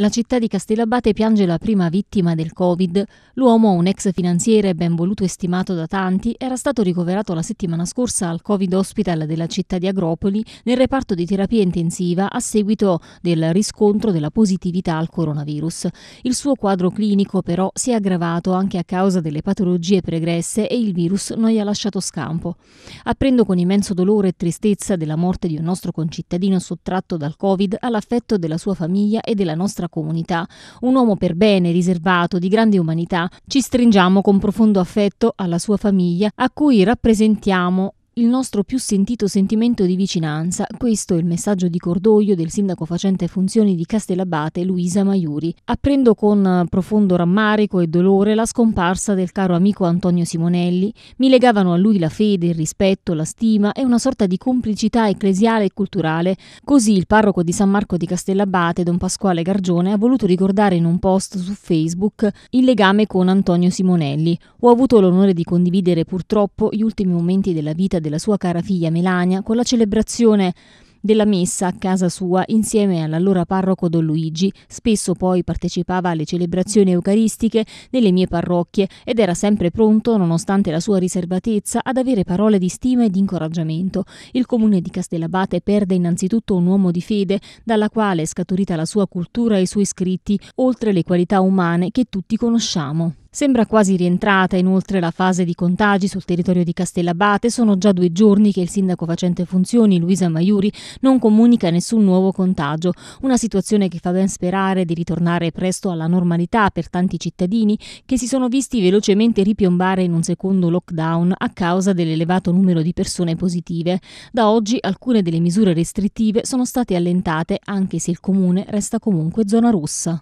La città di Castellabate piange la prima vittima del Covid. L'uomo, un ex finanziere ben voluto e stimato da tanti, era stato ricoverato la settimana scorsa al Covid Hospital della città di Agropoli nel reparto di terapia intensiva a seguito del riscontro della positività al coronavirus. Il suo quadro clinico però si è aggravato anche a causa delle patologie pregresse e il virus non gli ha lasciato scampo. Apprendo con immenso dolore e tristezza della morte di un nostro concittadino sottratto dal Covid all'affetto della sua famiglia e della nostra comunità. Un uomo per bene, riservato, di grande umanità, ci stringiamo con profondo affetto alla sua famiglia, a cui rappresentiamo il nostro più sentito sentimento di vicinanza. Questo è il messaggio di cordoglio del sindaco facente funzioni di Castellabate, Luisa Maiuri. Apprendo con profondo rammarico e dolore la scomparsa del caro amico Antonio Simonelli. Mi legavano a lui la fede, il rispetto, la stima e una sorta di complicità ecclesiale e culturale. Così il parroco di San Marco di Castellabate, don Pasquale Gargione, ha voluto ricordare in un post su Facebook il legame con Antonio Simonelli. Ho avuto l'onore di condividere purtroppo gli ultimi momenti della vita del della sua cara figlia Melania con la celebrazione della messa a casa sua insieme all'allora parroco Don Luigi. Spesso poi partecipava alle celebrazioni eucaristiche nelle mie parrocchie ed era sempre pronto, nonostante la sua riservatezza, ad avere parole di stima e di incoraggiamento. Il comune di Castellabate perde innanzitutto un uomo di fede dalla quale è scaturita la sua cultura e i suoi scritti, oltre le qualità umane che tutti conosciamo. Sembra quasi rientrata inoltre la fase di contagi sul territorio di Castellabate. Sono già due giorni che il sindaco facente funzioni, Luisa Maiuri, non comunica nessun nuovo contagio. Una situazione che fa ben sperare di ritornare presto alla normalità per tanti cittadini che si sono visti velocemente ripiombare in un secondo lockdown a causa dell'elevato numero di persone positive. Da oggi alcune delle misure restrittive sono state allentate anche se il comune resta comunque zona rossa.